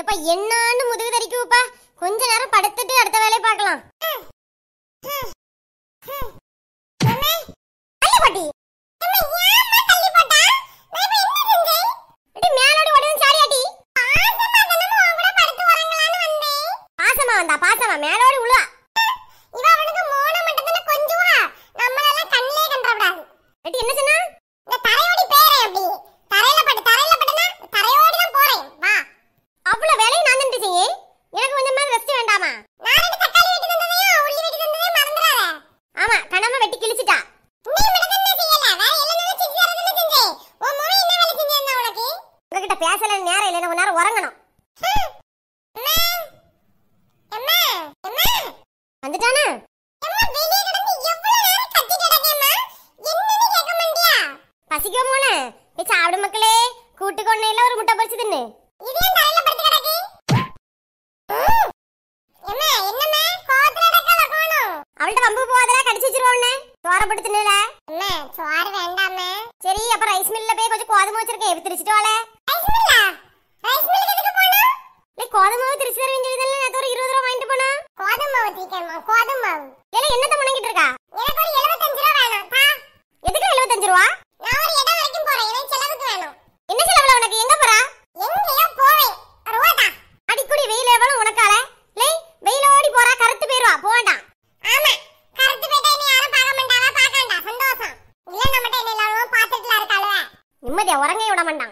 எப்ப என்னான்னு முதுகு தரிக்குப்பா கொஞ்ச நேரம் படுத்துட்டு அடுத்த வேலையை பார்க்கலாம் நேரம் பேசல நேரம் இல்லை கொஞ்ச நேரம் உறங்கணும் வந்துட்டானா பசிக்க போன நீ சாப்பிடு மக்களே கூட்டு சரி அப்ப ரைஸ் மில்ல போய் கொஞ்சம் கோதுமை வச்சிருக்கேன் திருச்சிட்டு வாழ நிம்மதியா உறங்க விட மாட்டான்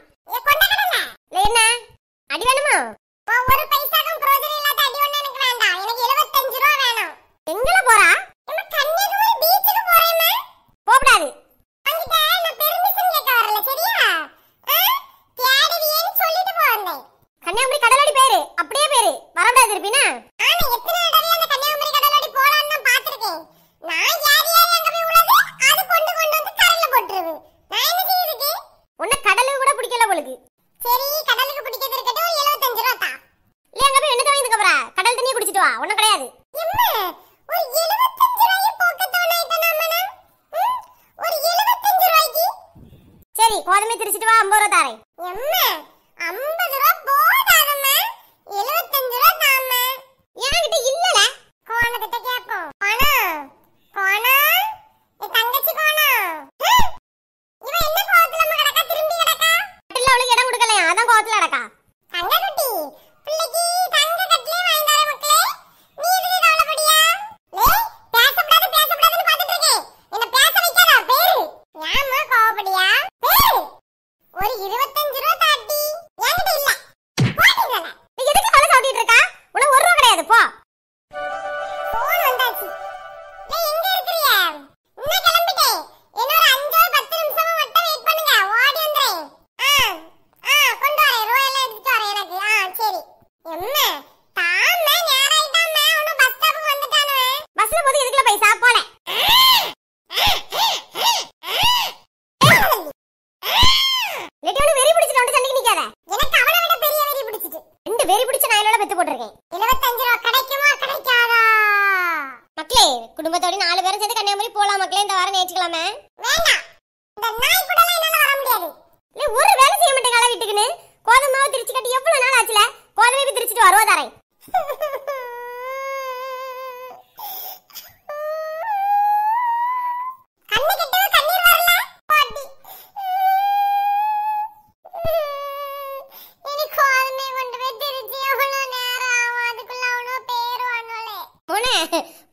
சரி கோதுமை திருச்சிட்டு வா ஐம்பது ரூபா தாரேன் எம்மா ஐம்பது ரூபா போதாதம்மா எழுபத்தஞ்சு ரூபா தாம்மா என்கிட்ட இல்லல கோணத்திட்ட கேட்போம் ஆனா பஸ்ல போது எதுக்குல பைசா போல பெரிய வெறி பிடிச்சிட்டு ரெண்டு வெறி பிடிச்ச நாயோட பெத்து போட்டிருக்கேன் இருபத்தஞ்சு கிடைக்குமா கிடைக்காதா மக்களே குடும்பத்தோட நாலு பேரும் சேர்ந்து கன்னியாகுமரி போலாம் மக்களே இந்த வாரம் நேற்றுக்கலாமே வேண்டாம் இந்த நாய் கூட என்னால வர முடியாது இல்லை ஒரு வேலை செய்ய மாட்டேங்கால வீட்டுக்குன்னு கோதுமாவை திருச்சி கட்டி எவ்வளவு நாள் ஆச்சுல கோதுமையை திருச்சிட்டு வருவா தரேன்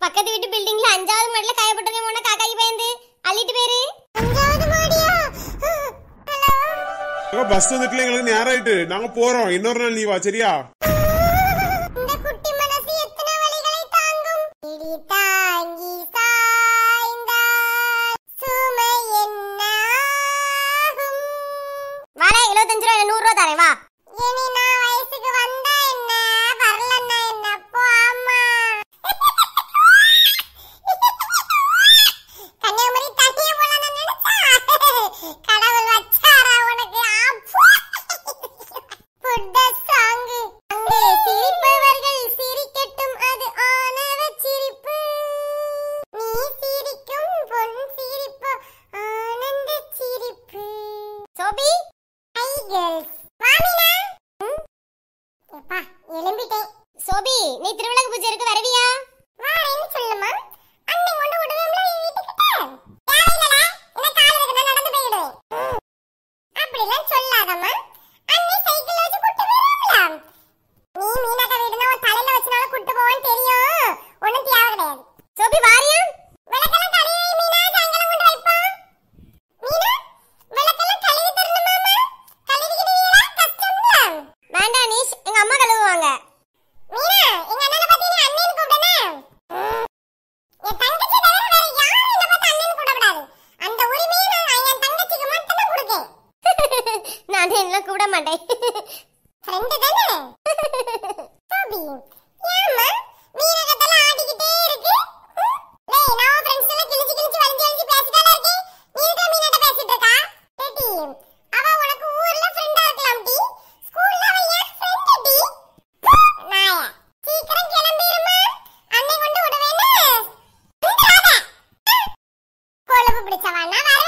பக்கத்து வீட்டு பில்டிங்ல அஞ்சாவது மாடியில காயப்பட்டிருக்கேன் போன காக்காய் பயந்து அள்ளிட்டு பேரு அஞ்சாவது மாடியா பஸ் வந்துட்டுல எங்களுக்கு நேரம் ஆயிட்டு நாங்க போறோம் இன்னொரு நாள் நீ வா சரியா கேர்ள்ஸ் மாமினா எப்பா எலும்பிட்டேன் சோபி நீ திருவிழாக்கு பூஜை வருவியா வரேன்னு சொல்லுமா அண்ணன் கொண்டு விடுவேன்ல நீ வீட்டுக்கிட்ட தேவையில்லடா என்ன கால் இருக்குதா நடந்து போயிடுவேன் சொல்லாதம்மா மாட்டேன் உனக்கு ஊர்ல ஃப்ரெண்டா இருக்கலாம் டி ஸ்கூல்ல அவ